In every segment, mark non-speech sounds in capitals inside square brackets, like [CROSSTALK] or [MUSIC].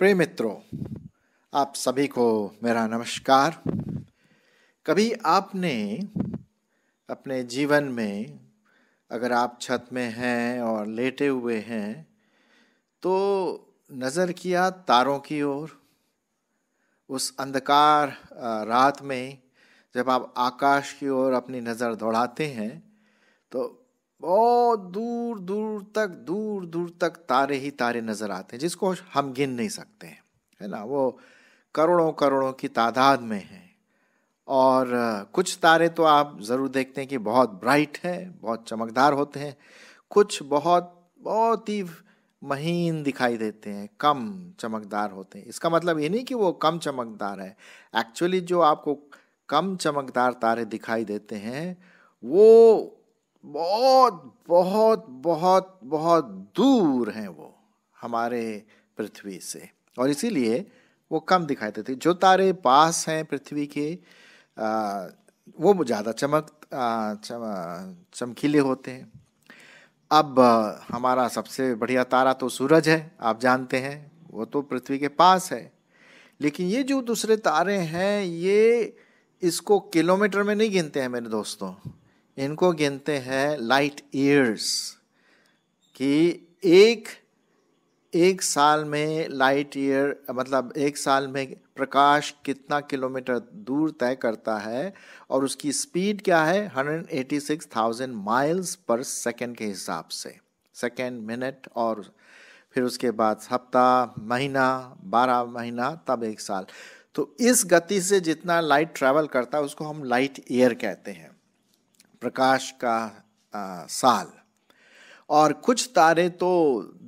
प्रेम मित्रों आप सभी को मेरा नमस्कार कभी आपने अपने जीवन में अगर आप छत में हैं और लेटे हुए हैं तो नज़र किया तारों की ओर उस अंधकार रात में जब आप आकाश की ओर अपनी नज़र दौड़ाते हैं तो बहुत दूर दूर तक दूर दूर तक तारे ही तारे नज़र आते हैं जिसको हम गिन नहीं सकते हैं है ना वो करोड़ों करोड़ों की तादाद में हैं और कुछ तारे तो आप ज़रूर देखते हैं कि बहुत ब्राइट है बहुत चमकदार होते हैं कुछ बहुत बहुत ही महीन दिखाई देते हैं कम चमकदार होते हैं इसका मतलब ये नहीं कि वो कम चमकदार है एक्चुअली जो आपको कम चमकदार तारे दिखाई देते हैं वो बहुत बहुत बहुत बहुत दूर हैं वो हमारे पृथ्वी से और इसीलिए वो कम दिखाई देते जो तारे पास हैं पृथ्वी के आ, वो ज़्यादा चमक आ, चम, चमकीले होते हैं अब हमारा सबसे बढ़िया तारा तो सूरज है आप जानते हैं वो तो पृथ्वी के पास है लेकिन ये जो दूसरे तारे हैं ये इसको किलोमीटर में नहीं गिनते हैं मेरे दोस्तों इनको गिनते हैं लाइट ईयर्स कि एक एक साल में लाइट ईयर मतलब एक साल में प्रकाश कितना किलोमीटर दूर तय करता है और उसकी स्पीड क्या है 186,000 माइल्स पर सेकंड के हिसाब से सेकंड मिनट और फिर उसके बाद हफ्ता महीना बारह महीना तब एक साल तो इस गति से जितना लाइट ट्रैवल करता है उसको हम लाइट ईयर कहते हैं प्रकाश का आ, साल और कुछ तारे तो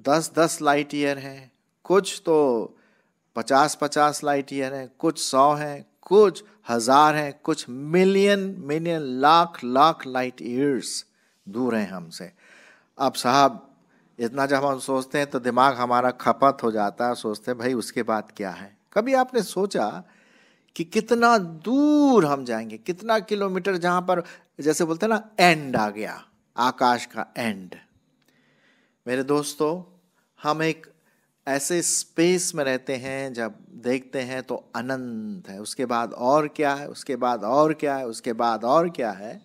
दस दस लाइट ईयर हैं कुछ तो पचास पचास लाइट ईयर हैं कुछ सौ हैं कुछ हज़ार हैं कुछ million million lakh lakh light years दूर हैं हमसे अब साहब इतना जब हम सोचते हैं तो दिमाग हमारा खपत हो जाता है सोचते हैं भाई उसके बाद क्या है कभी आपने सोचा कि कितना दूर हम जाएंगे कितना किलोमीटर जहां पर जैसे बोलते हैं ना एंड आ गया आकाश का एंड मेरे दोस्तों हम एक ऐसे स्पेस में रहते हैं जब देखते हैं तो अनंत है उसके बाद और क्या है उसके बाद और क्या है उसके बाद और क्या है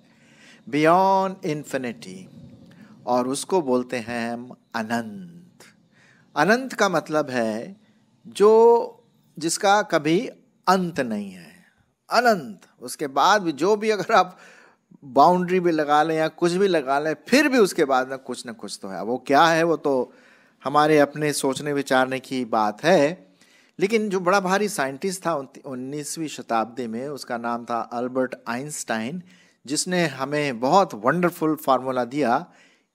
बियॉन्ड इन्फिनिटी और उसको बोलते हैं हम अनंत अनंत का मतलब है जो जिसका कभी अंत नहीं है अनंत उसके बाद भी जो भी अगर आप बाउंड्री भी लगा लें या कुछ भी लगा लें फिर भी उसके बाद में कुछ ना कुछ तो है वो क्या है वो तो हमारे अपने सोचने विचारने की बात है लेकिन जो बड़ा भारी साइंटिस्ट था उन्नीसवीं शताब्दी में उसका नाम था अल्बर्ट आइंस्टाइन जिसने हमें बहुत वंडरफुल फार्मूला दिया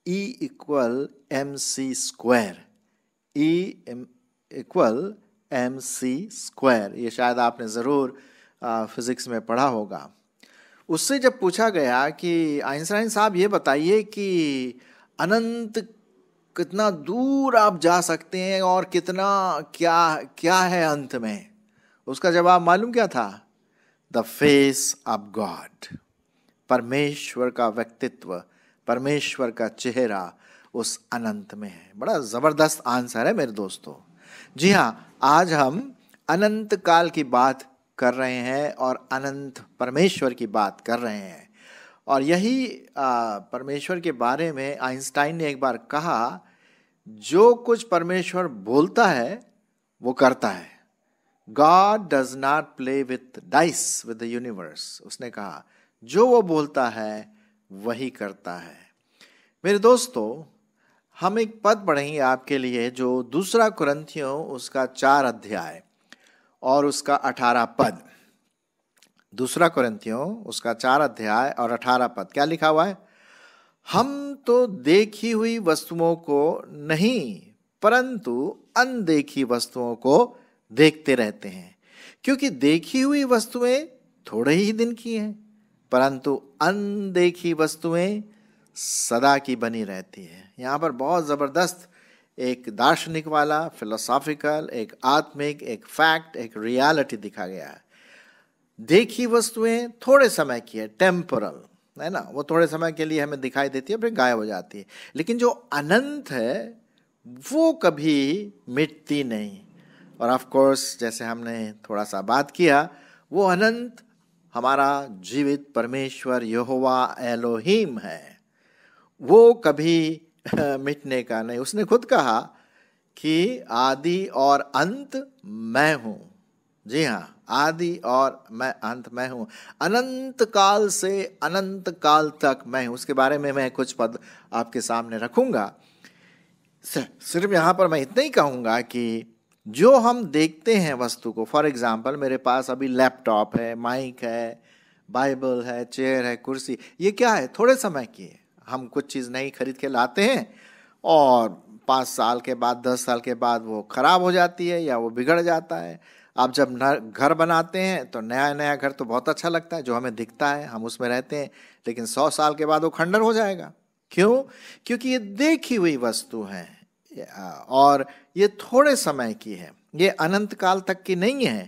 E equal M C square E equal M C square ये शायद आपने ज़रूर फिज़िक्स में पढ़ा होगा उससे जब पूछा गया कि आइंस्टाइन साहब ये बताइए कि अनंत कितना दूर आप जा सकते हैं और कितना क्या क्या है अंत में उसका जवाब मालूम क्या था द फेस ऑफ गॉड परमेश्वर का व्यक्तित्व परमेश्वर का चेहरा उस अनंत में है बड़ा ज़बरदस्त आंसर है मेरे दोस्तों जी हाँ आज हम अनंत काल की बात कर रहे हैं और अनंत परमेश्वर की बात कर रहे हैं और यही परमेश्वर के बारे में आइंस्टाइन ने एक बार कहा जो कुछ परमेश्वर बोलता है वो करता है God does not play with dice with the universe उसने कहा जो वो बोलता है वही करता है मेरे दोस्तों हम एक पद पढ़ेंगे आपके लिए जो दूसरा कुरंथियों उसका चार अध्याय और उसका अठारह पद दूसरा कुरंथियों उसका चार अध्याय और अठारह पद क्या लिखा हुआ है हम तो देखी हुई वस्तुओं को नहीं परंतु अनदेखी वस्तुओं को देखते रहते हैं क्योंकि देखी हुई वस्तुएं थोड़े ही दिन की हैं परंतु अनदेखी वस्तुएं सदा की बनी रहती है यहाँ पर बहुत ज़बरदस्त एक दार्शनिक वाला फिलोसॉफिकल एक आत्मिक एक फैक्ट एक रियलिटी दिखा गया है देखी वस्तुएं थोड़े समय की है टेम्पोरल है ना वो थोड़े समय के लिए हमें दिखाई देती है फिर गायब हो जाती है लेकिन जो अनंत है वो कभी मिटती नहीं और ऑफ कोर्स जैसे हमने थोड़ा सा बात किया वो अनंत हमारा जीवित परमेश्वर यहोवा एलोहिम है वो कभी [LAUGHS] मिटने का नहीं उसने खुद कहा कि आदि और अंत मैं हूँ जी हाँ आदि और मैं अंत मैं हूँ अनंत काल से अनंत काल तक मैं हूँ उसके बारे में मैं कुछ पद आपके सामने रखूँगा सिर्फ यहाँ पर मैं इतना ही कहूँगा कि जो हम देखते हैं वस्तु को फॉर एग्ज़ाम्पल मेरे पास अभी लैपटॉप है माइक है बाइबल है चेयर है कुर्सी ये क्या है थोड़े समय की है हम कुछ चीज़ नहीं खरीद के लाते हैं और पाँच साल के बाद दस साल के बाद वो ख़राब हो जाती है या वो बिगड़ जाता है आप जब घर बनाते हैं तो नया नया घर तो बहुत अच्छा लगता है जो हमें दिखता है हम उसमें रहते हैं लेकिन सौ साल के बाद वो खंडर हो जाएगा क्यों क्योंकि ये देखी हुई वस्तु है और ये थोड़े समय की है ये अनंत काल तक की नहीं है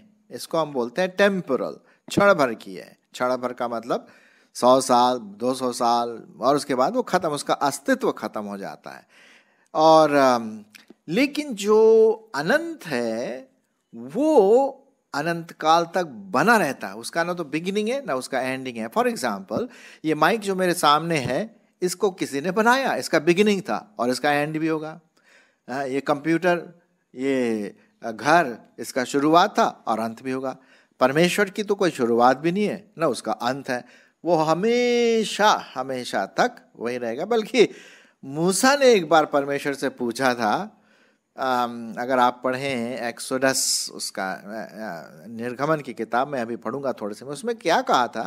इसको हम बोलते हैं टेम्पोरल क्षण भर की है क्षण भर का मतलब सौ साल दो सौ साल और उसके बाद वो ख़त्म उसका अस्तित्व ख़त्म हो जाता है और लेकिन जो अनंत है वो अनंत काल तक बना रहता है उसका ना तो बिगिनिंग है ना उसका एंडिंग है फॉर एग्जाम्पल ये माइक जो मेरे सामने है इसको किसी ने बनाया इसका बिगिनिंग था और इसका एंड भी होगा हाँ, ये कंप्यूटर ये घर इसका शुरुआत था और अंत भी होगा परमेश्वर की तो कोई शुरुआत भी नहीं है ना उसका अंत है वो हमेशा हमेशा तक वही रहेगा बल्कि मूसा ने एक बार परमेश्वर से पूछा था अगर आप पढ़ें एक्सोडस उसका निर्गमन की किताब मैं अभी पढ़ूंगा थोड़े से मैं उसमें क्या कहा था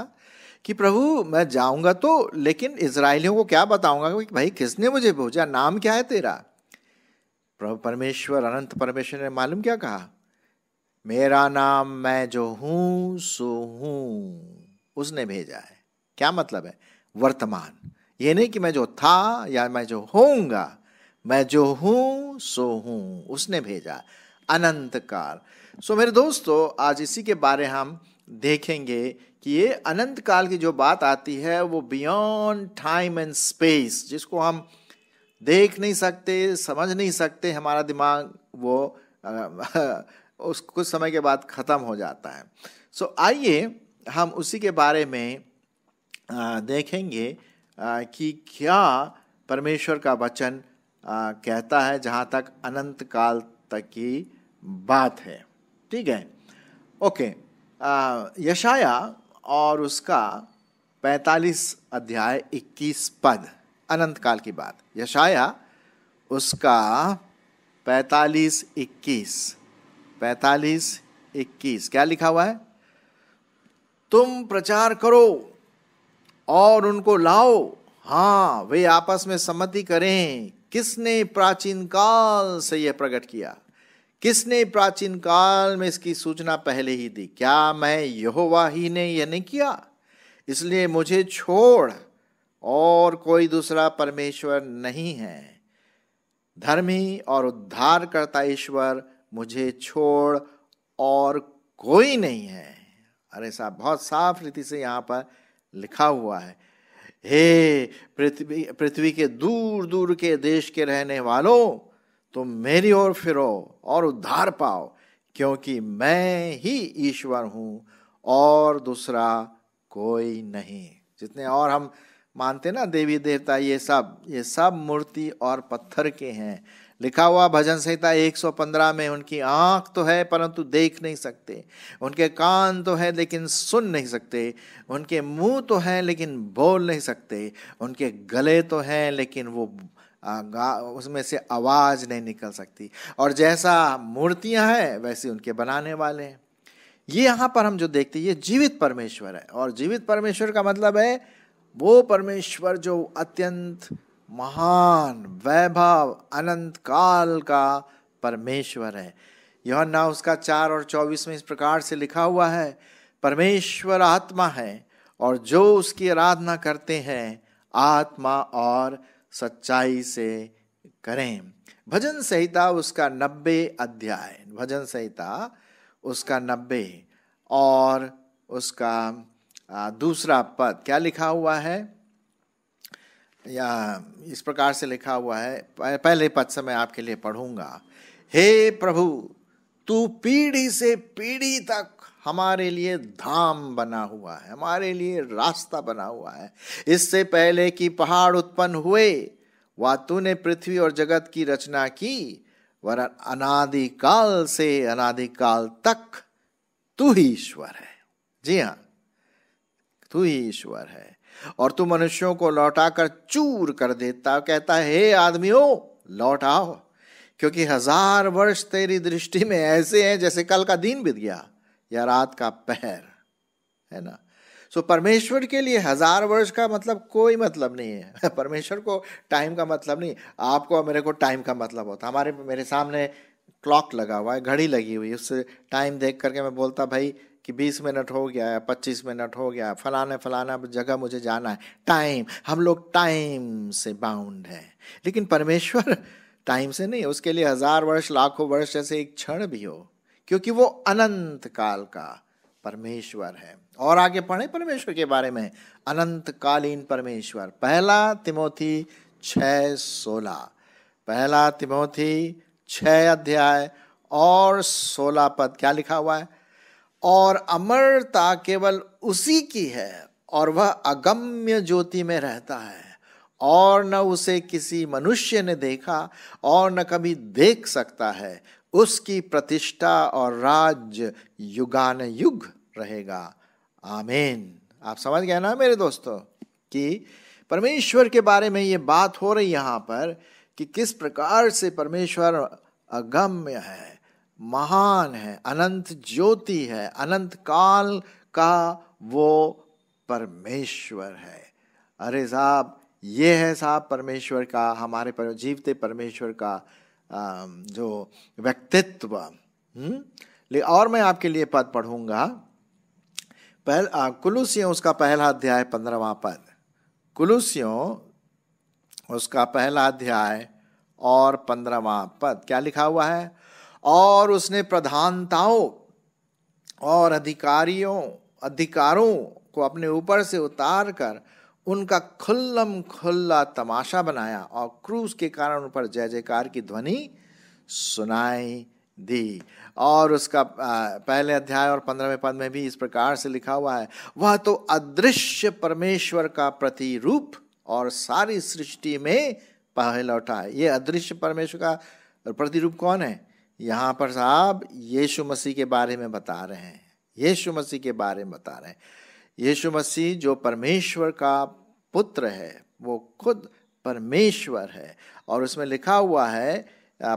कि प्रभु मैं जाऊंगा तो लेकिन इसराइलियों को क्या बताऊंगा कि भाई किसने मुझे भेजा नाम क्या है तेरा प्रभु परमेश्वर अनंत परमेश्वर ने मालूम क्या कहा मेरा नाम मैं जो हूँ सो हूं उसने भेजा है क्या मतलब है वर्तमान ये नहीं कि मैं जो था या मैं जो होऊंगा मैं जो हूँ सो हूँ उसने भेजा अनंत काल सो मेरे दोस्तों आज इसी के बारे हम देखेंगे कि ये अनंत काल की जो बात आती है वो बियॉन्ड टाइम एंड स्पेस जिसको हम देख नहीं सकते समझ नहीं सकते हमारा दिमाग वो उस कुछ समय के बाद ख़त्म हो जाता है सो so, आइए हम उसी के बारे में देखेंगे कि क्या परमेश्वर का वचन कहता है जहाँ तक अनंत काल तक की बात है ठीक है ओके यशाया और उसका 45 अध्याय 21 पद अनंत काल की बात यशाया उसका 45 21 45 21 क्या लिखा हुआ है तुम प्रचार करो और उनको लाओ हाँ वे आपस में सम्मति करें किसने प्राचीन काल से यह प्रकट किया किसने प्राचीन काल में इसकी सूचना पहले ही दी क्या मैं यहोवा ही ने यह नहीं किया इसलिए मुझे छोड़ और कोई दूसरा परमेश्वर नहीं है धर्मी और उद्धारकर्ता ईश्वर मुझे छोड़ और कोई नहीं है अरे साहब बहुत साफ रीति से यहाँ पर लिखा हुआ है हे पृथ्वी पृथ्वी के दूर दूर के देश के रहने वालों तुम तो मेरी ओर फिरो और उद्धार पाओ क्योंकि मैं ही ईश्वर हूँ और दूसरा कोई नहीं जितने और हम मानते ना देवी देवता ये सब ये सब मूर्ति और पत्थर के हैं लिखा हुआ भजन संहिता 115 में उनकी आँख तो है परंतु देख नहीं सकते उनके कान तो है लेकिन सुन नहीं सकते उनके मुंह तो हैं लेकिन बोल नहीं सकते उनके गले तो हैं लेकिन वो उसमें से आवाज़ नहीं निकल सकती और जैसा मूर्तियां हैं वैसे उनके बनाने वाले हैं ये यहाँ पर हम जो देखते हैं ये जीवित परमेश्वर है और जीवित परमेश्वर का मतलब है वो परमेश्वर जो अत्यंत महान वैभव अनंत काल का परमेश्वर है योहन्ना उसका चार और चौबीस में इस प्रकार से लिखा हुआ है परमेश्वर आत्मा है और जो उसकी आराधना करते हैं आत्मा और सच्चाई से करें भजन संहिता उसका नब्बे अध्याय भजन संहिता उसका नब्बे और उसका दूसरा पद क्या लिखा हुआ है या इस प्रकार से लिखा हुआ है पहले पद से मैं आपके लिए पढ़ूंगा हे प्रभु तू पीढ़ी से पीढ़ी तक हमारे लिए धाम बना हुआ है हमारे लिए रास्ता बना हुआ है इससे पहले कि पहाड़ उत्पन्न हुए तू तूने पृथ्वी और जगत की रचना की वर अनादिकाल से अनादिकाल तक तू ही ईश्वर है जी हाँ तू ही ईश्वर है और तू मनुष्यों को लौटाकर चूर कर देता कहता है हे आदमियों लौट आओ क्योंकि हजार वर्ष तेरी दृष्टि में ऐसे हैं जैसे कल का दिन बीत गया या रात का पहर है ना सो so, परमेश्वर के लिए हजार वर्ष का मतलब कोई मतलब नहीं है [LAUGHS] परमेश्वर को टाइम का मतलब नहीं आपको और मेरे को टाइम का मतलब होता हमारे मेरे सामने क्लॉक लगा हुआ है घड़ी लगी हुई उससे टाइम देख करके मैं बोलता भाई कि 20 मिनट हो गया है पच्चीस मिनट हो गया फलाने फलाना जगह मुझे जाना है टाइम हम लोग टाइम से बाउंड हैं लेकिन परमेश्वर [LAUGHS] टाइम से नहीं उसके लिए हजार वर्ष लाखों वर्ष जैसे एक क्षण भी हो क्योंकि वो अनंत काल का परमेश्वर है और आगे पढ़े परमेश्वर के बारे में अनंत कालीन परमेश्वर पहला तिमोथी छ सोलह पहला तिमोथी छः अध्याय और सोलह पद क्या लिखा हुआ है और अमरता केवल उसी की है और वह अगम्य ज्योति में रहता है और न उसे किसी मनुष्य ने देखा और न कभी देख सकता है उसकी प्रतिष्ठा और राज्य युगान युग रहेगा आमेन आप समझ गए ना मेरे दोस्तों कि परमेश्वर के बारे में ये बात हो रही यहाँ पर कि किस प्रकार से परमेश्वर अगम्य है महान है अनंत ज्योति है अनंत काल का वो परमेश्वर है अरे साहब ये है साहब परमेश्वर का हमारे पर, जीवते परमेश्वर का जो व्यक्तित्व हम्म? ले और मैं आपके लिए पद पढ़ूंगा पहल कुलूसियों उसका पहला अध्याय पंद्रहवा पद कुलूसियों उसका पहला अध्याय और पंद्रहवा पद क्या लिखा हुआ है और उसने प्रधानताओं और अधिकारियों अधिकारों को अपने ऊपर से उतार कर उनका खुल्लम खुल्ला तमाशा बनाया और क्रूस के कारण उन पर जय जयकार की ध्वनि सुनाई दी और उसका पहले अध्याय और पंद्रहवें पद में भी इस प्रकार से लिखा हुआ है वह तो अदृश्य परमेश्वर का प्रतिरूप और सारी सृष्टि में पहलौटा है ये अदृश्य परमेश्वर का प्रतिरूप कौन है यहाँ पर साहब यीशु मसीह के बारे में बता रहे हैं यीशु मसीह के बारे में बता रहे हैं यीशु मसीह जो परमेश्वर का पुत्र है वो खुद परमेश्वर है और उसमें लिखा हुआ है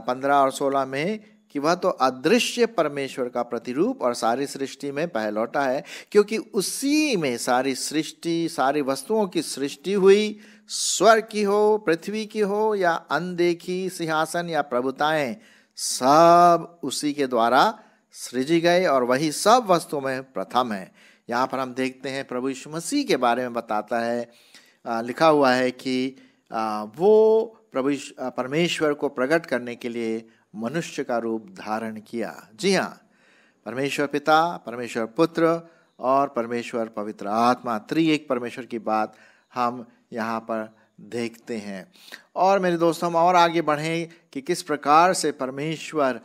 पंद्रह और सोलह में कि वह तो अदृश्य परमेश्वर का प्रतिरूप और सारी सृष्टि में पहलौटा है क्योंकि उसी में सारी सृष्टि सारी वस्तुओं की सृष्टि हुई स्वर की हो पृथ्वी की हो या अनदेखी सिंहासन या प्रभुताएं सब उसी के द्वारा सृजी गए और वही सब वस्तुओं में प्रथम है यहाँ पर हम देखते हैं प्रभु यीशु मसीह के बारे में बताता है लिखा हुआ है कि वो प्रभु परमेश्वर को प्रकट करने के लिए मनुष्य का रूप धारण किया जी हाँ परमेश्वर पिता परमेश्वर पुत्र और परमेश्वर पवित्र आत्मा त्रि एक परमेश्वर की बात हम यहाँ पर देखते हैं और मेरे दोस्तों हम और आगे बढ़ें कि किस प्रकार से परमेश्वर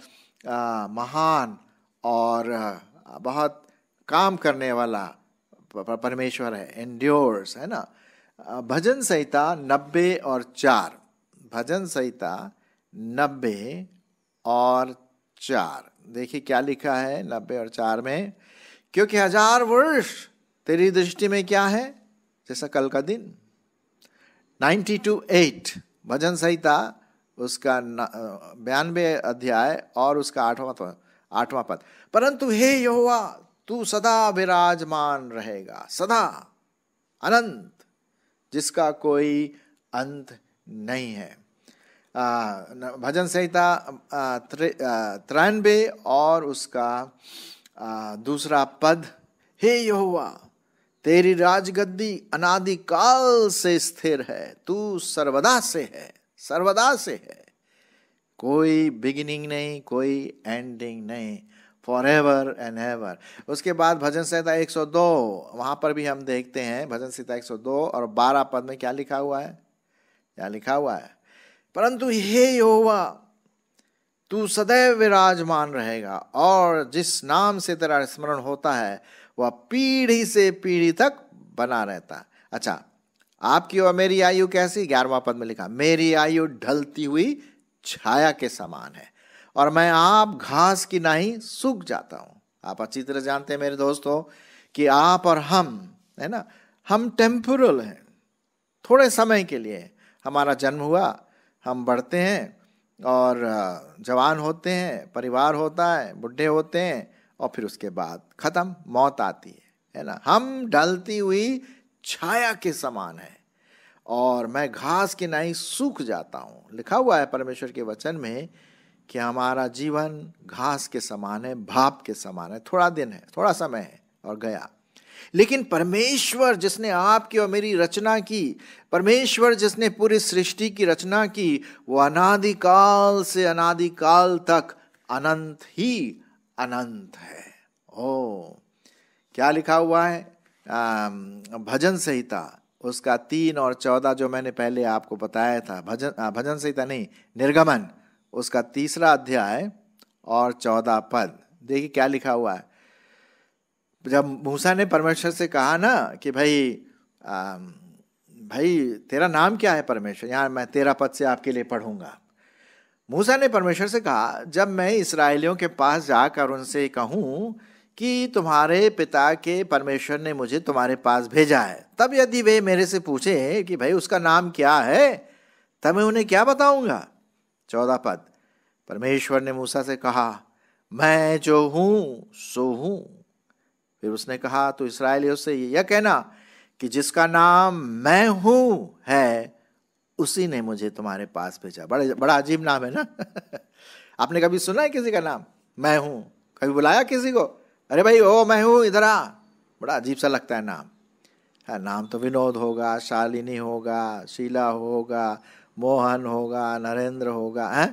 आ, महान और आ, बहुत काम करने वाला परमेश्वर है एंड्योर्स है ना भजन संहिता नब्बे और चार भजन संहिता नब्बे और चार देखिए क्या लिखा है नब्बे और चार में क्योंकि हजार वर्ष तेरी दृष्टि में क्या है जैसा कल का दिन नाइन्टी टू एट भजन संहिता उसका बयानवे अध्याय और उसका आठवां आठवां पद परंतु हे यहोवा तू सदा विराजमान रहेगा सदा अनंत जिसका कोई अंत नहीं है आ, भजन संहिता तिरानबे और उसका आ, दूसरा पद हे यहोवा तेरी राजगद्दी अनादि काल से स्थिर है तू सर्वदा से है सर्वदा से है कोई बिगिनिंग नहीं कोई एंडिंग नहीं फॉर एवर एंड एवर उसके बाद भजन संहिता 102 वहाँ पर भी हम देखते हैं भजन संहिता 102 और 12 पद में क्या लिखा हुआ है क्या लिखा हुआ है परंतु हे योवा तू सदैव विराजमान रहेगा और जिस नाम से तेरा स्मरण होता है वह पीढ़ी से पीढ़ी तक बना रहता है अच्छा आपकी और मेरी आयु कैसी ग्यारहवा पद में लिखा मेरी आयु ढलती हुई छाया के समान है और मैं आप घास की नाही सूख जाता हूँ आप अच्छी तरह जानते हैं मेरे दोस्तों कि आप और हम है ना हम टेम्पोरल हैं थोड़े समय के लिए हमारा जन्म हुआ हम बढ़ते हैं और जवान होते हैं परिवार होता है बुढ़े होते हैं और फिर उसके बाद ख़त्म मौत आती है है ना हम डलती हुई छाया के समान है और मैं घास के नाई सूख जाता हूँ लिखा हुआ है परमेश्वर के वचन में कि हमारा जीवन घास के समान है भाप के समान है थोड़ा दिन है थोड़ा समय है और गया लेकिन परमेश्वर जिसने आपकी और मेरी रचना की परमेश्वर जिसने पूरी सृष्टि की रचना की वो अनादिकाल से अनादिकाल तक अनंत ही अनंत है ओ क्या लिखा हुआ है आ, भजन संहिता उसका तीन और चौदह जो मैंने पहले आपको बताया था भजन भजन संहिता नहीं निर्गमन उसका तीसरा अध्याय और चौदह पद देखिए क्या लिखा हुआ है जब मूसा ने परमेश्वर से कहा ना कि भाई आ, भाई तेरा नाम क्या है परमेश्वर यहाँ मैं तेरा पद से आपके लिए पढ़ूंगा मूसा ने परमेश्वर से कहा जब मैं इसराइलियों के पास जाकर उनसे कहूँ कि तुम्हारे पिता के परमेश्वर ने मुझे तुम्हारे पास भेजा है तब यदि वे मेरे से पूछे कि भाई उसका नाम क्या है तब मैं उन्हें क्या बताऊंगा चौदह पद परमेश्वर ने मूसा से कहा मैं जो हूँ सो हूँ फिर उसने कहा तो इसराइलियों से यह कहना कि जिसका नाम मैं हूं है उसी ने मुझे तुम्हारे पास भेजा बड़े बड़ा अजीब नाम है ना [LAUGHS] आपने कभी सुना है किसी का नाम मैं हूं कभी बुलाया किसी को अरे भाई ओ मैं हूं इधर आ बड़ा अजीब सा लगता है नाम है हाँ, नाम तो विनोद होगा शालिनी होगा शीला होगा मोहन होगा नरेंद्र होगा है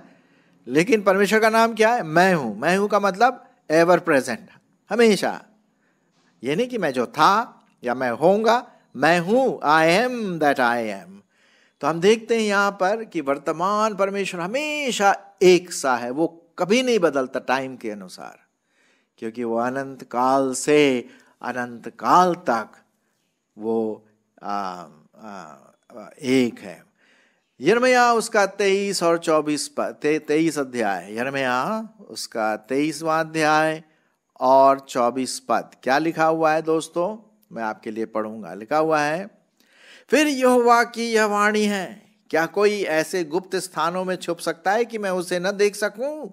लेकिन परमेश्वर का नाम क्या है मैं हूं मैं हूं का मतलब एवर प्रेजेंट हमेशा नहीं कि मैं जो था या मैं होऊंगा मैं हूं I am that I am तो हम देखते हैं यहां पर कि वर्तमान परमेश्वर हमेशा एक सा है वो कभी नहीं बदलता टाइम के अनुसार क्योंकि वो अनंत काल से अनंत काल तक वो आ, आ, आ एक है यरमया उसका तेईस और चौबीस तेईस अध्याय यरमया उसका तेईसवा अध्याय और चौबीस पद क्या लिखा हुआ है दोस्तों मैं आपके लिए पढ़ूंगा लिखा हुआ है फिर यहोवा की यह वाणी है क्या कोई ऐसे गुप्त स्थानों में छुप सकता है कि मैं उसे न देख सकूं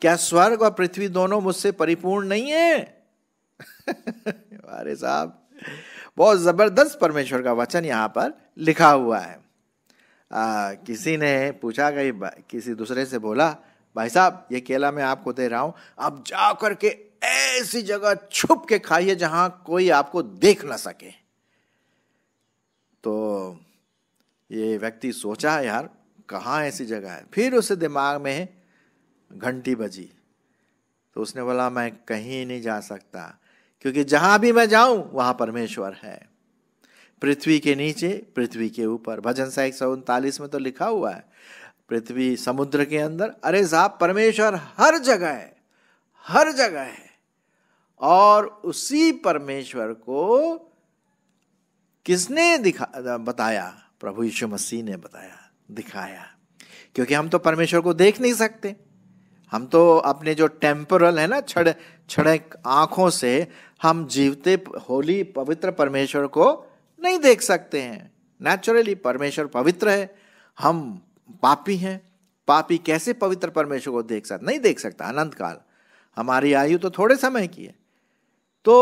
क्या स्वर्ग और पृथ्वी दोनों मुझसे परिपूर्ण नहीं है अरे [LAUGHS] साहब बहुत जबरदस्त परमेश्वर का वचन यहाँ पर लिखा हुआ है आ, किसी ने पूछा कि किसी दूसरे से बोला भाई साहब ये केला मैं आपको दे रहा हूँ आप जा करके ऐसी जगह छुप के खाइए जहाँ कोई आपको देख ना सके तो ये व्यक्ति सोचा यार कहाँ ऐसी जगह है फिर उसे दिमाग में घंटी बजी तो उसने बोला मैं कहीं नहीं जा सकता क्योंकि जहाँ भी मैं जाऊँ वहाँ परमेश्वर है पृथ्वी के नीचे पृथ्वी के ऊपर भजन सा एक सौ उनतालीस में तो लिखा हुआ है पृथ्वी समुद्र के अंदर अरे साहब परमेश्वर हर जगह है हर जगह है और उसी परमेश्वर को किसने दिखा बताया प्रभु यीशु मसीह ने बताया दिखाया क्योंकि हम तो परमेश्वर को देख नहीं सकते हम तो अपने जो टेम्पोरल है ना छड़ छड़े आँखों से हम जीवते होली पवित्र परमेश्वर को नहीं देख सकते हैं नेचुरली परमेश्वर पवित्र है हम पापी हैं पापी कैसे पवित्र परमेश्वर को देख सकता नहीं देख सकता अनंत काल हमारी आयु तो थोड़े समय की है तो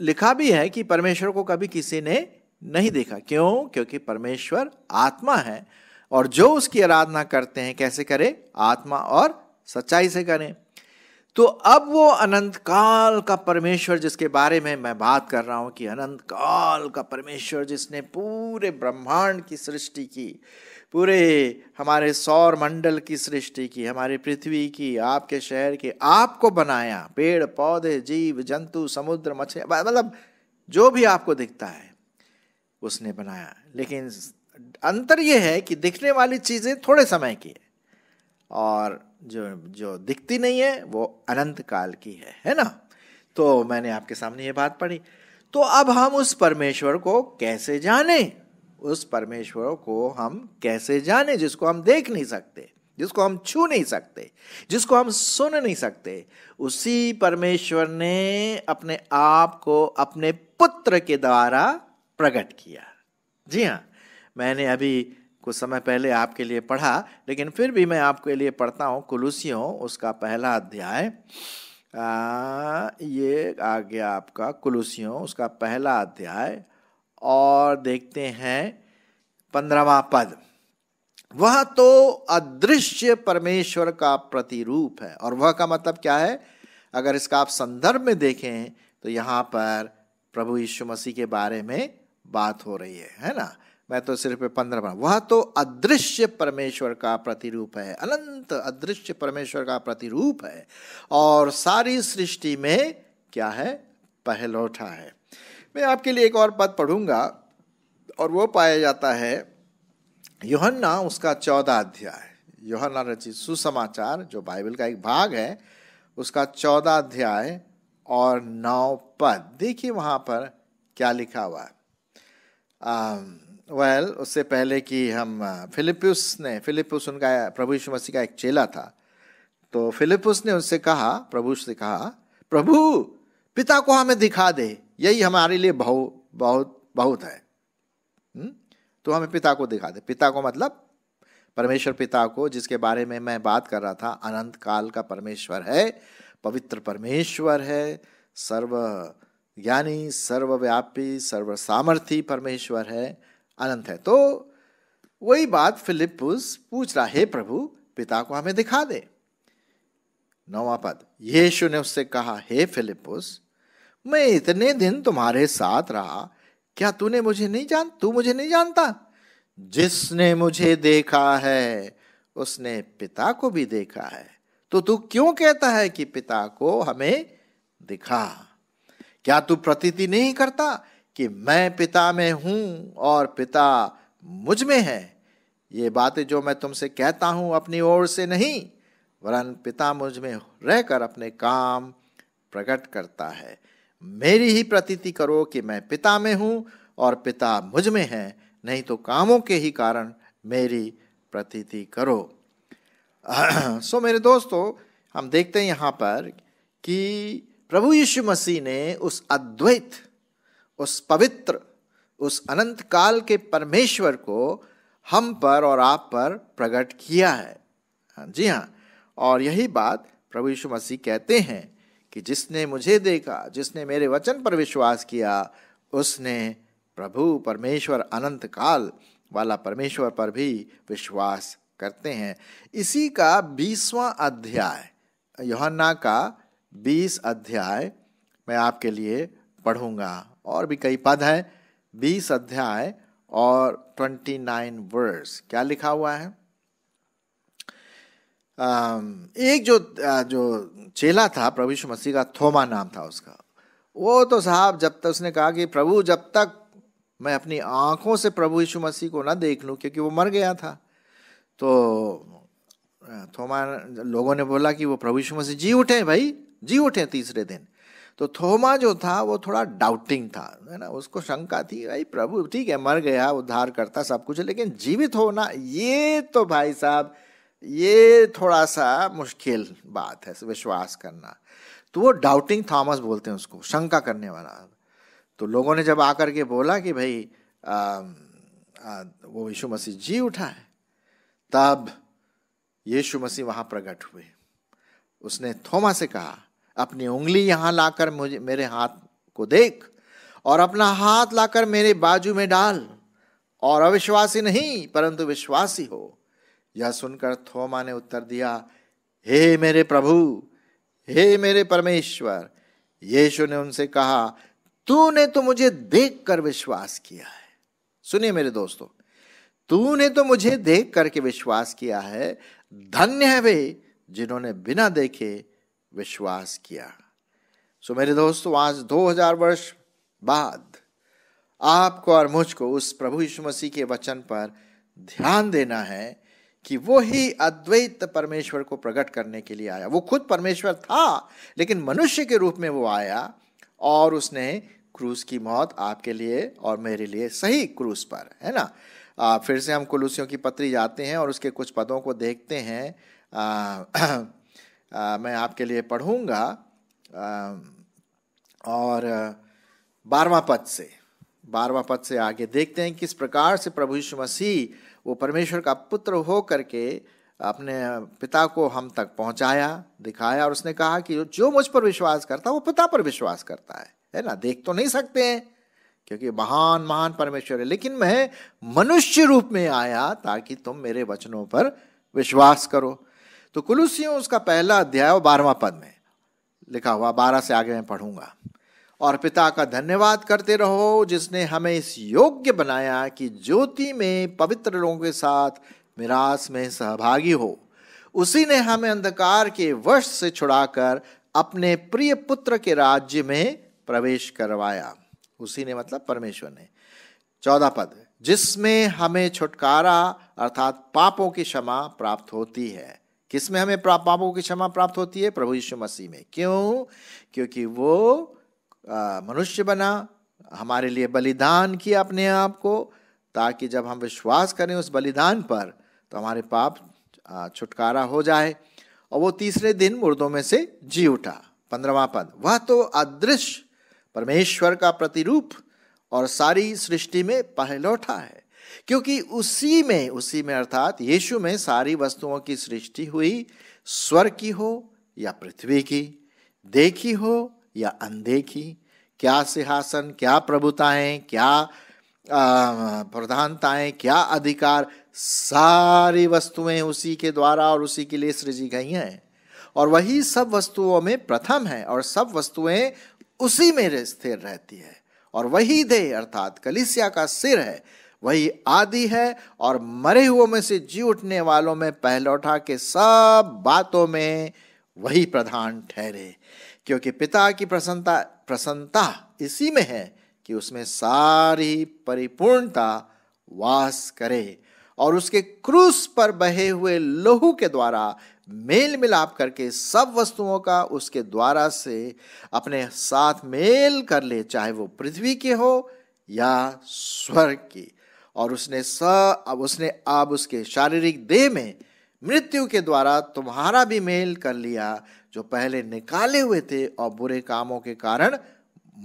लिखा भी है कि परमेश्वर को कभी किसी ने नहीं देखा क्यों क्योंकि परमेश्वर आत्मा है और जो उसकी आराधना करते हैं कैसे करें आत्मा और सच्चाई से करें तो अब वो अनंत काल का परमेश्वर जिसके बारे में मैं बात कर रहा हूं कि अनंत काल का परमेश्वर जिसने पूरे ब्रह्मांड की सृष्टि की पूरे हमारे सौर मंडल की सृष्टि की हमारी पृथ्वी की आपके शहर की आपको बनाया पेड़ पौधे जीव जंतु समुद्र मछलियाँ मतलब जो भी आपको दिखता है उसने बनाया लेकिन अंतर यह है कि दिखने वाली चीज़ें थोड़े समय की है और जो जो दिखती नहीं है वो अनंत काल की है है ना तो मैंने आपके सामने ये बात पढ़ी तो अब हम उस परमेश्वर को कैसे जाने उस परमेश्वर को हम कैसे जाने जिसको हम देख नहीं सकते जिसको हम छू नहीं सकते जिसको हम सुन नहीं सकते उसी परमेश्वर ने अपने आप को अपने पुत्र के द्वारा प्रकट किया जी हाँ मैंने अभी कुछ समय पहले आपके लिए पढ़ा लेकिन फिर भी मैं आपके लिए पढ़ता हूँ कुलूसियों उसका पहला अध्याय ये आ गया आपका कुलूसियों उसका पहला अध्याय और देखते हैं पंद्रहवा पद वह तो अदृश्य परमेश्वर का प्रतिरूप है और वह का मतलब क्या है अगर इसका आप संदर्भ में देखें तो यहाँ पर प्रभु यीशु मसीह के बारे में बात हो रही है है ना मैं तो सिर्फ पंद्रह वह तो अदृश्य परमेश्वर का प्रतिरूप है अनंत अदृश्य परमेश्वर का प्रतिरूप है और सारी सृष्टि में क्या है पहलौठा है मैं आपके लिए एक और पद पढ़ूंगा और वो पाया जाता है योहन्ना उसका चौदह अध्याय योहन्ना रचित सुसमाचार जो बाइबल का एक भाग है उसका चौदह अध्याय और नौ पद देखिए वहाँ पर क्या लिखा हुआ है वेल well, उससे पहले कि हम फिलिपस ने फिलिपस उनका प्रभु यीशु मसीह का एक चेला था तो फिलिपस ने उनसे कहा प्रभु से कहा प्रभु पिता को हमें दिखा दे यही हमारे लिए बहु बहुत बहुत है हुँ? हम्म? तो हमें पिता को दिखा दे पिता को मतलब परमेश्वर पिता को जिसके बारे में मैं बात कर रहा था अनंत काल का परमेश्वर है पवित्र परमेश्वर है सर्व ज्ञानी सर्वव्यापी सर्व सामर्थी परमेश्वर है अनंत है तो वही बात फिलिपुस पूछ रहा है प्रभु पिता को हमें दिखा दे नौवा पद यीशु ने उससे कहा हे फिलिपुस मैं इतने दिन तुम्हारे साथ रहा क्या तूने मुझे नहीं जान तू मुझे नहीं जानता जिसने मुझे देखा है उसने पिता को भी देखा है तो तू क्यों कहता है कि पिता को हमें दिखा क्या तू प्रतीति नहीं करता कि मैं पिता में हूं और पिता मुझ में है ये बातें जो मैं तुमसे कहता हूं अपनी ओर से नहीं वरन पिता मुझ में रहकर अपने काम प्रकट करता है मेरी ही प्रतीति करो कि मैं पिता में हूँ और पिता मुझ में है नहीं तो कामों के ही कारण मेरी प्रतीति करो [CLEARS THROAT] सो मेरे दोस्तों हम देखते हैं यहाँ पर कि प्रभु यीशु मसीह ने उस अद्वैत उस पवित्र उस अनंत काल के परमेश्वर को हम पर और आप पर प्रकट किया है हाँ, जी हाँ और यही बात प्रभु यीशु मसीह कहते हैं कि जिसने मुझे देखा जिसने मेरे वचन पर विश्वास किया उसने प्रभु परमेश्वर अनंत काल वाला परमेश्वर पर भी विश्वास करते हैं इसी का बीसवां अध्याय योहन्ना का बीस अध्याय मैं आपके लिए पढ़ूंगा और भी कई पद हैं बीस अध्याय और ट्वेंटी नाइन वर्स क्या लिखा हुआ है एक जो जो चेला था प्रभु यीशु मसीह का थोमा नाम था उसका वो तो साहब जब तक उसने कहा कि प्रभु जब तक मैं अपनी आँखों से प्रभु यीशु मसीह को ना देख लूँ क्योंकि वो मर गया था तो थोमा लोगों ने बोला कि वो प्रभु यीशु मसीह जी उठे भाई जी उठे तीसरे दिन तो थोमा जो था वो थोड़ा डाउटिंग था है ना उसको शंका थी भाई प्रभु ठीक है मर गया उद्धार करता सब कुछ लेकिन जीवित होना ये तो भाई साहब ये थोड़ा सा मुश्किल बात है विश्वास करना तो वो डाउटिंग थॉमस बोलते हैं उसको शंका करने वाला तो लोगों ने जब आकर के बोला कि भाई आ, आ, वो यीशु मसीह जी उठा है तब यीशु मसीह वहाँ प्रकट हुए उसने थोमा से कहा अपनी उंगली यहाँ लाकर मुझे मेरे हाथ को देख और अपना हाथ लाकर मेरे बाजू में डाल और अविश्वासी नहीं परंतु विश्वासी हो यह सुनकर थोमा ने उत्तर दिया हे मेरे प्रभु हे मेरे परमेश्वर यीशु ने उनसे कहा तूने तो मुझे देख कर विश्वास किया है सुनिए मेरे दोस्तों तूने तो मुझे देख करके विश्वास किया है धन्य है वे जिन्होंने बिना देखे विश्वास किया सो मेरे दोस्तों आज 2000 वर्ष बाद आपको और मुझको उस प्रभु यीशु मसीह के वचन पर ध्यान देना है कि वो ही अद्वैत परमेश्वर को प्रकट करने के लिए आया वो खुद परमेश्वर था लेकिन मनुष्य के रूप में वो आया और उसने क्रूस की मौत आपके लिए और मेरे लिए सही क्रूस पर है ना आ, फिर से हम कुलूसियों की पत्री जाते हैं और उसके कुछ पदों को देखते हैं आ, आ, मैं आपके लिए पढ़ूंगा और बारवा पद से बारवा पद से आगे देखते हैं किस प्रकार से प्रभु यीशु मसीह वो परमेश्वर का पुत्र हो करके अपने पिता को हम तक पहुंचाया दिखाया और उसने कहा कि जो मुझ पर विश्वास करता है वो पिता पर विश्वास करता है है ना देख तो नहीं सकते हैं क्योंकि महान महान परमेश्वर है लेकिन मैं मनुष्य रूप में आया ताकि तुम मेरे वचनों पर विश्वास करो तो कुलूसियों उसका पहला अध्याय बारहवा पद में लिखा हुआ बारह से आगे मैं पढ़ूंगा और पिता का धन्यवाद करते रहो जिसने हमें इस योग्य बनाया कि ज्योति में पवित्र लोगों के साथ मिरास में सहभागी हो उसी ने हमें अंधकार के वश से छुड़ाकर अपने प्रिय पुत्र के राज्य में प्रवेश करवाया उसी ने मतलब परमेश्वर ने चौदह पद जिसमें हमें छुटकारा अर्थात पापों की क्षमा प्राप्त होती है किसमें हमें पापों की क्षमा प्राप्त होती है प्रभु यीशु मसीह में क्यों क्योंकि वो मनुष्य बना हमारे लिए बलिदान किया अपने आप को ताकि जब हम विश्वास करें उस बलिदान पर तो हमारे पाप छुटकारा हो जाए और वो तीसरे दिन मुर्दों में से जी उठा पंद्रवा पद वह तो अदृश्य परमेश्वर का प्रतिरूप और सारी सृष्टि में पहलौठा है क्योंकि उसी में उसी में अर्थात यीशु में सारी वस्तुओं की सृष्टि हुई स्वर की हो या पृथ्वी की देखी हो या अनदेखी क्या सिंहासन क्या प्रभुताएं क्या प्रधानताएं क्या अधिकार सारी वस्तुएं उसी के द्वारा और उसी के लिए सृजी गई हैं और वही सब वस्तुओं में प्रथम है और सब वस्तुएं उसी में स्थिर रहती है और वही दे अर्थात कलिसिया का सिर है वही आदि है और मरे हुओं में से जी उठने वालों में पहलौठा के सब बातों में वही प्रधान ठहरे क्योंकि पिता की प्रसन्नता प्रसन्नता इसी में है कि उसमें सारी परिपूर्णता वास करे और उसके क्रूस पर बहे हुए लहू के द्वारा मेल मिलाप करके सब वस्तुओं का उसके द्वारा से अपने साथ मेल कर ले चाहे वो पृथ्वी की हो या स्वर्ग की और उसने स अब उसने अब उसके शारीरिक देह में मृत्यु के द्वारा तुम्हारा भी मेल कर लिया जो पहले निकाले हुए थे और बुरे कामों के कारण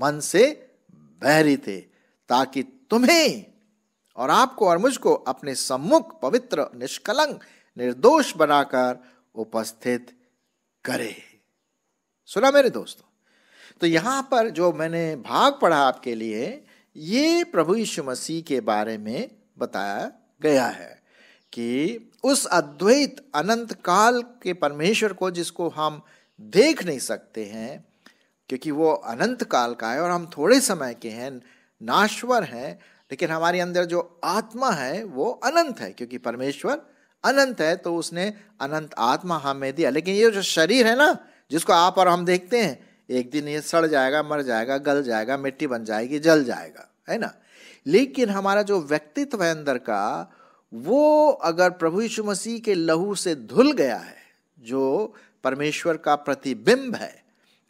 मन से बहरी थे ताकि तुम्हें और आपको और मुझको अपने सम्मुख पवित्र निष्कलंक निर्दोष बनाकर उपस्थित करे सुना मेरे दोस्तों तो यहां पर जो मैंने भाग पढ़ा आपके लिए ये प्रभु यीशु मसीह के बारे में बताया गया है कि उस अद्वैत अनंत काल के परमेश्वर को जिसको हम देख नहीं सकते हैं क्योंकि वो अनंत काल का है और हम थोड़े समय के हैं नाश्वर हैं लेकिन हमारे अंदर जो आत्मा है वो अनंत है क्योंकि परमेश्वर अनंत है तो उसने अनंत आत्मा हमें दिया लेकिन ये जो शरीर है ना जिसको आप और हम देखते हैं एक दिन ये सड़ जाएगा मर जाएगा गल जाएगा मिट्टी बन जाएगी जल जाएगा है ना लेकिन हमारा जो व्यक्तित्व है अंदर का वो अगर प्रभु यीशु मसीह के लहू से धुल गया है जो परमेश्वर का प्रतिबिंब है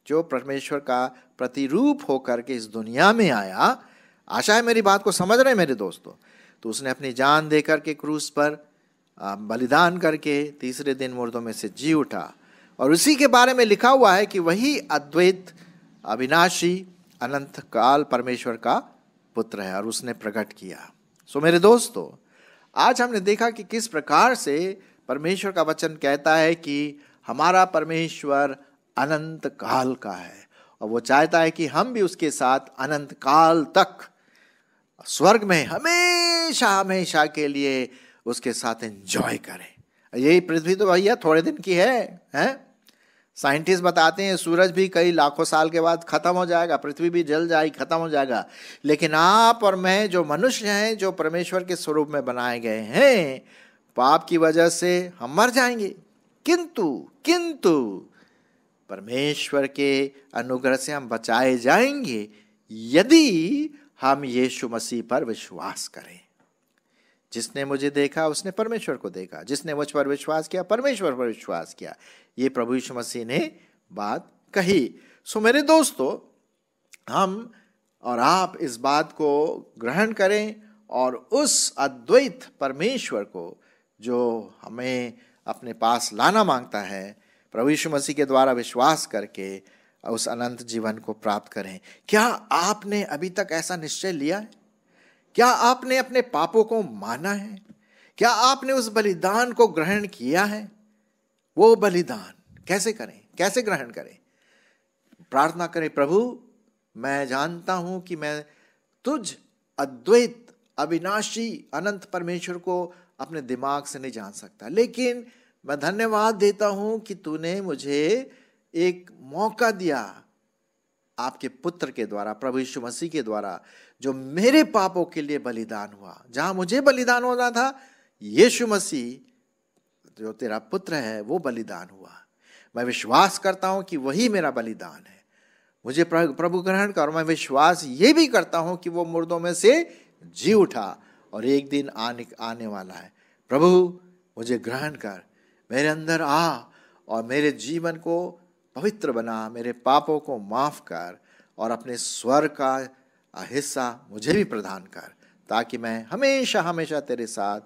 जो परमेश्वर का प्रतिरूप होकर के इस दुनिया में आया आशा है मेरी बात को समझ रहे मेरे दोस्तों तो उसने अपनी जान दे करके क्रूस पर बलिदान करके तीसरे दिन मुर्दों में से जी उठा और उसी के बारे में लिखा हुआ है कि वही अद्वैत अविनाशी अनंत काल परमेश्वर का पुत्र है और उसने प्रकट किया सो मेरे दोस्तों आज हमने देखा कि किस प्रकार से परमेश्वर का वचन कहता है कि हमारा परमेश्वर अनंत काल का है और वो चाहता है कि हम भी उसके साथ अनंत काल तक स्वर्ग में हमेशा हमेशा के लिए उसके साथ एंजॉय करें यही पृथ्वी तो भैया थोड़े दिन की है हैं साइंटिस्ट बताते हैं सूरज भी कई लाखों साल के बाद खत्म हो जाएगा पृथ्वी भी जल जाएगी खत्म हो जाएगा लेकिन आप और मैं जो मनुष्य हैं जो परमेश्वर के स्वरूप में बनाए गए हैं पाप की वजह से हम मर जाएंगे किंतु किंतु परमेश्वर के अनुग्रह से हम बचाए जाएंगे यदि हम यीशु मसीह पर विश्वास करें जिसने मुझे देखा उसने परमेश्वर को देखा जिसने मुझ पर विश्वास किया परमेश्वर पर विश्वास किया ये प्रभु यीशु मसीह ने बात कही सो मेरे दोस्तों हम और आप इस बात को ग्रहण करें और उस अद्वैत परमेश्वर को जो हमें अपने पास लाना मांगता है प्रभु यीशु मसीह के द्वारा विश्वास करके उस अनंत जीवन को प्राप्त करें क्या आपने अभी तक ऐसा निश्चय लिया है क्या आपने अपने पापों को माना है क्या आपने उस बलिदान को ग्रहण किया है वो बलिदान कैसे करें कैसे ग्रहण करें प्रार्थना करें प्रभु मैं जानता हूं कि मैं तुझ अद्वैत अविनाशी अनंत परमेश्वर को अपने दिमाग से नहीं जान सकता लेकिन मैं धन्यवाद देता हूं कि तूने मुझे एक मौका दिया आपके पुत्र के द्वारा प्रभु यीशु मसीह के द्वारा जो मेरे पापों के लिए बलिदान हुआ जहां मुझे बलिदान होना था यीशु मसीह जो तेरा पुत्र है वो बलिदान हुआ मैं विश्वास करता हूं कि वही मेरा बलिदान है मुझे प्रभु ग्रहण कर मैं विश्वास ये भी करता हूं कि वो मुर्दों में से जी उठा और एक दिन आने आने वाला है प्रभु मुझे ग्रहण कर मेरे अंदर आ और मेरे जीवन को पवित्र बना मेरे पापों को माफ़ कर और अपने स्वर का हिस्सा मुझे भी प्रदान कर ताकि मैं हमेशा हमेशा तेरे साथ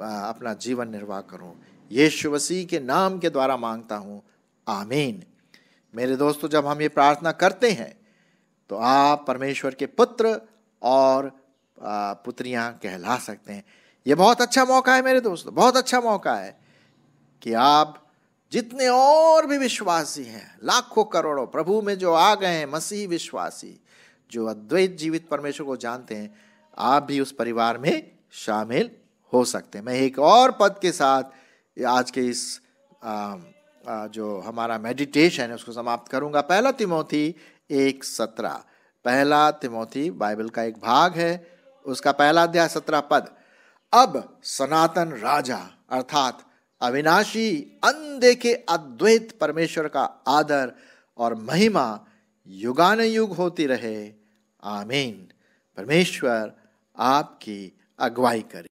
अपना जीवन निर्वाह करूं यीशु मसीह के नाम के द्वारा मांगता हूं आमीन मेरे दोस्तों जब हम ये प्रार्थना करते हैं तो आप परमेश्वर के पुत्र और पुत्रियां कहला सकते हैं ये बहुत अच्छा मौका है मेरे दोस्तों बहुत अच्छा मौका है कि आप जितने और भी विश्वासी हैं लाखों करोड़ों प्रभु में जो आ गए हैं मसीह विश्वासी जो अद्वैत जीवित परमेश्वर को जानते हैं आप भी उस परिवार में शामिल हो सकते हैं मैं एक और पद के साथ आज के इस आ, आ, जो हमारा मेडिटेशन है उसको समाप्त करूंगा पहला तिमोथी एक सत्रह पहला तिमोथी बाइबल का एक भाग है उसका पहला अध्याय सत्रह पद अब सनातन राजा अर्थात अविनाशी अनदेखे अद्वैत परमेश्वर का आदर और महिमा युगान युग होती रहे आमीन परमेश्वर आपकी अगुवाई करे